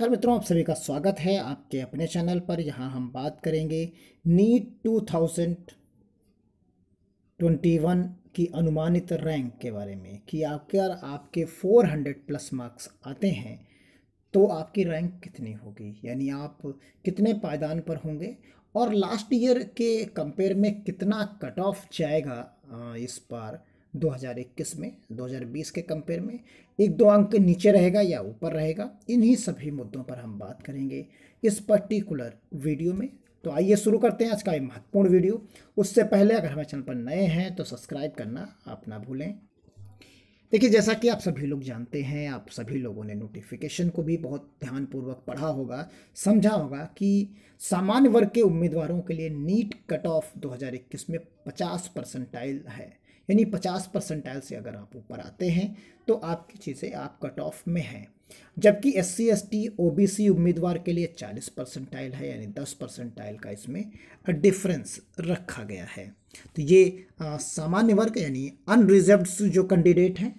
नमस्कार मित्रों आप सभी का स्वागत है आपके अपने चैनल पर यहाँ हम बात करेंगे NEET two thousand twenty one की अनुमानित रैंक के बारे में कि अगर आपके फोर हंड्रेड प्लस मार्क्स आते हैं तो आपकी रैंक कितनी होगी यानी आप कितने पायदान पर होंगे और लास्ट ईयर के कंपेयर में कितना कट ऑफ जाएगा इस बार 2021 में 2020 के कंपेयर में एक दो अंक नीचे रहेगा या ऊपर रहेगा इन्हीं सभी मुद्दों पर हम बात करेंगे इस पर्टिकुलर वीडियो में तो आइए शुरू करते हैं आज का ये महत्वपूर्ण वीडियो उससे पहले अगर हमारे चैनल पर नए हैं तो सब्सक्राइब करना आप ना भूलें देखिए जैसा कि आप सभी लोग जानते हैं आप सभी लोगों ने नोटिफिकेशन को भी बहुत ध्यानपूर्वक पढ़ा होगा समझा होगा कि सामान्य वर्ग के उम्मीदवारों के लिए नीट कट ऑफ 2021 में 50 परसेंटाइल है यानी पचास परसेंटाइल से अगर आप ऊपर आते हैं तो आपकी चीज़ें आप कट ऑफ में हैं जबकि S C S T O B C उम्मीदवार के लिए चालीस परसेंटाइल है यानी दस परसेंटाइल का इसमें डिफरेंस रखा गया है तो ये सामान्य वर्ग यानी अनरिजर्व जो कैंडिडेट हैं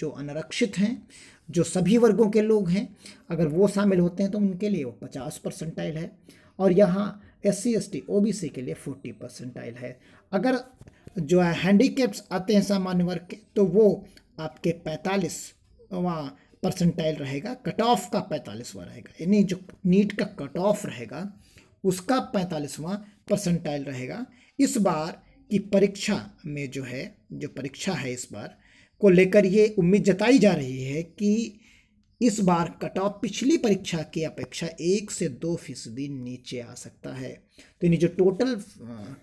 जो अनरक्षित हैं जो सभी वर्गों के लोग हैं अगर वो शामिल होते हैं तो उनके लिए वो पचास परसेंटाइल है और यहाँ S C S T O B C के लिए फोर्टी परसेंटाइल है अगर जो है हैंडीकेप्स आते हैं सामान्य वर्ग के तो वो आपके पैंतालीस वहाँ परसेंटाइल रहेगा कट ऑफ का पैंतालीसवा रहेगा यानी जो नीट का कट ऑफ रहेगा उसका पैंतालीसवा परसेंटाइल रहेगा इस बार की परीक्षा में जो है जो परीक्षा है इस बार को लेकर ये उम्मीद जताई जा रही है कि इस बार कट ऑफ पिछली परीक्षा की अपेक्षा एक से दो फीसदी नीचे आ सकता है तो यानी जो टोटल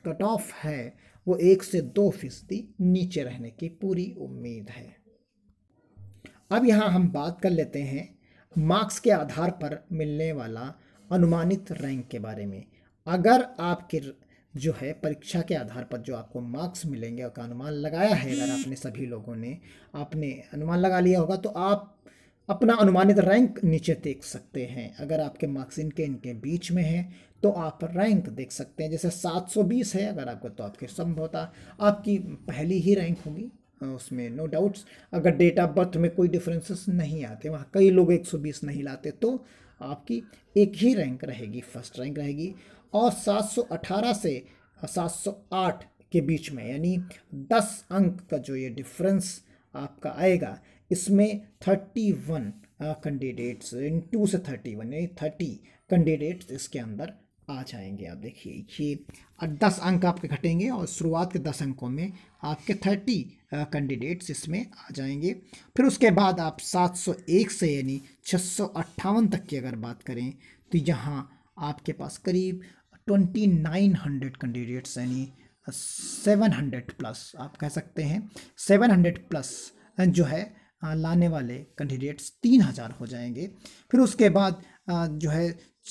कट ऑफ है वो एक से दो फीसदी नीचे रहने की पूरी उम्मीद है अब यहाँ हम बात कर लेते हैं मार्क्स के आधार पर मिलने वाला अनुमानित रैंक के बारे में अगर आपके जो है परीक्षा के आधार पर जो आपको मार्क्स मिलेंगे और अनुमान लगाया है अगर आपने सभी लोगों ने आपने अनुमान लगा लिया होगा तो आप अपना अनुमानित रैंक नीचे देख सकते हैं अगर आपके मार्क्स इनके इनके बीच में है तो आप रैंक देख सकते हैं जैसे 720 है अगर आपको तो आपके संभवतः आपकी पहली ही रैंक होगी हाँ, उसमें नो no डाउट्स अगर डेट ऑफ बर्थ में कोई डिफरेंसेस नहीं आते वहाँ कई लोग 120 नहीं लाते तो आपकी एक ही रैंक रहेगी फर्स्ट रैंक रहेगी और 718 से 708 के बीच में यानी 10 अंक का जो ये डिफरेंस आपका आएगा इसमें thirty one candidates in two से थर्टी वन यानी थर्टी कैंडिडेट्स इसके अंदर आ जाएंगे आप देखिए ये दस अंक आपके घटेंगे और शुरुआत के दस अंकों में आपके थर्टी कैंडिडेट्स इसमें आ जाएंगे फिर उसके बाद आप सात सौ एक से यानी छः सौ अट्ठावन तक की अगर बात करें तो यहाँ आपके पास करीब ट्वेंटी नाइन हंड्रेड कैंडिडेट्स यानी सेवन हंड्रेड प्लस आप कह सकते हैं सेवन हंड्रेड प्लस जो है लाने वाले कैंडिडेट्स तीन हज़ार हो जाएंगे फिर उसके बाद जो है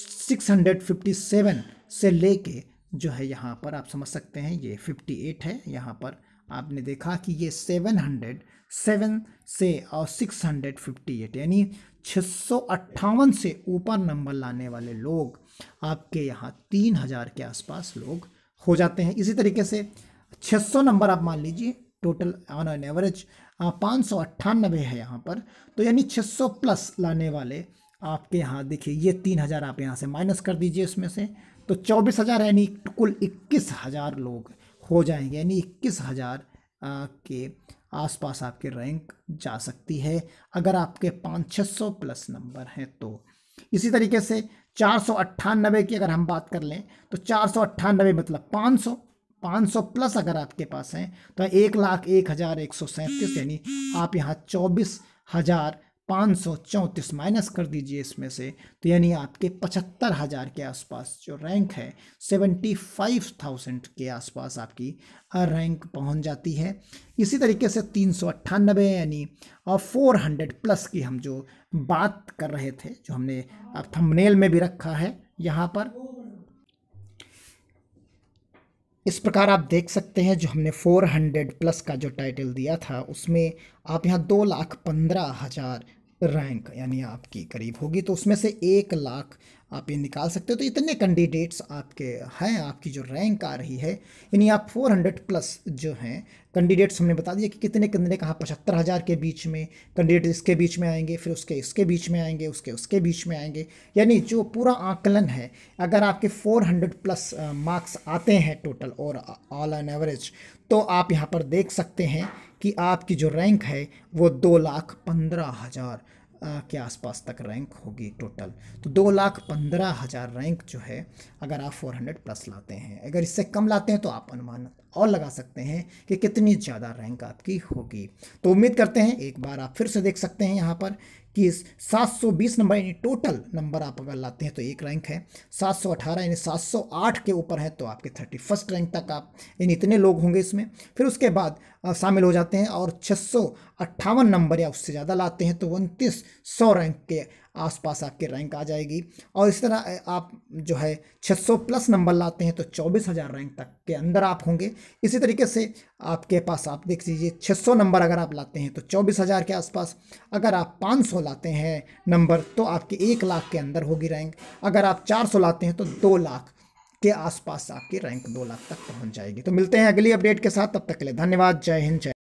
सिक्स हंड्रेड फिफ्टी सेवन से लेके जो है यहाँ पर आप समझ सकते हैं ये फिफ्टी एट है यहाँ पर आपने देखा कि ये सेवन हंड्रेड सेवन से और सिक्स हंड्रेड फिफ्टी एट यानी छः सौ अट्ठावन से ऊपर नंबर लाने वाले लोग आपके यहाँ तीन हज़ार के आसपास लोग हो जाते हैं इसी तरीके से छः सौ नंबर आप मान लीजिए टोटल ऑन एन एवरेज पाँच सौ अट्ठानबे है यहाँ पर तो यानी 600 प्लस लाने वाले आपके यहाँ देखिए ये तीन हज़ार आप यहाँ से माइनस कर दीजिए उसमें से तो चौबीस हज़ार यानी कुल इक्कीस हज़ार लोग हो जाएंगे यानी इक्कीस हज़ार के आसपास आपके रैंक जा सकती है अगर आपके पाँच छः सौ प्लस नंबर हैं तो इसी तरीके से चार सौ अट्ठानबे की अगर हम बात कर लें तो चार सौ अट्ठानबे मतलब पाँच सौ 500 प्लस अगर आपके पास हैं तो एक लाख एक हज़ार एक सौ सैंतीस यानी आप यहाँ चौबीस हज़ार पाँच सौ चौंतीस माइनस कर दीजिए इसमें से तो यानी आपके पचहत्तर हज़ार के आसपास जो रैंक है सेवेंटी फाइव थाउजेंड के आसपास आपकी रैंक पहुंच जाती है इसी तरीके से तीन सौ अट्ठानबे यानी और फोर हंड्रेड प्लस की हम जो बात कर रहे थे जो हमने अब थंबनेल में भी रखा है यहाँ पर इस प्रकार आप देख सकते हैं जो हमने 400 प्लस का जो टाइटल दिया था उसमें आप यहाँ दो लाख पंद्रह हज़ार रैंक यानी आपकी करीब होगी तो उसमें से एक लाख आप ये निकाल सकते हो तो इतने कैंडिडेट्स आपके हैं आपकी जो रैंक आ रही है यानी आप 400 प्लस जो हैं कैंडिडेट्स हमने बता दिया कि कितने कितने कहाँ पचहत्तर हज़ार के बीच में कैंडिडेट इसके बीच में आएंगे फिर उसके इसके बीच में आएंगे उसके उसके बीच में आएंगे यानी जो पूरा आकलन है अगर आपके 400 प्लस मार्क्स आते हैं टोटल और ऑल एन एवरेज तो आप यहाँ पर देख सकते हैं कि आपकी जो रैंक है वो दो लाख पंद्रह हज़ार के आसपास तक रैंक होगी टोटल तो दो लाख पंद्रह हज़ार रैंक जो है अगर आप फोर हंड्रेड प्लस लाते हैं अगर इससे कम लाते हैं तो आप अनुमान और लगा सकते हैं कि कितनी ज़्यादा रैंक आपकी होगी तो उम्मीद करते हैं एक बार आप फिर से देख सकते हैं यहाँ पर कि सात सौ बीस नंबर यानी टोटल नंबर आप अगर लाते हैं तो एक रैंक है सात सौ अठारह यानी सात सौ आठ के ऊपर है तो आपके थर्टी फर्स्ट रैंक तक आप यानी इतने लोग होंगे इसमें फिर उसके बाद शामिल हो जाते हैं और छः सौ अट्ठावन नंबर या उससे ज़्यादा लाते हैं तो उनतीस सौ रैंक के आसपास आपके रैंक आ जाएगी और इस तरह आप जो है 600 प्लस नंबर लाते हैं तो 24,000 रैंक तक के अंदर आप होंगे इसी तरीके से आपके पास आप देख लीजिए 600 नंबर अगर आप लाते हैं तो 24,000 के आसपास अगर आप 500 लाते हैं नंबर तो आपके एक लाख के अंदर होगी रैंक अगर आप चार लाते हैं तो दो लाख के आसपास आपकी रैंक दो लाख तक पहुँच जाएगी तो मिलते हैं अगली अपडेट के साथ तब तक के लिए धन्यवाद जय हिंद जय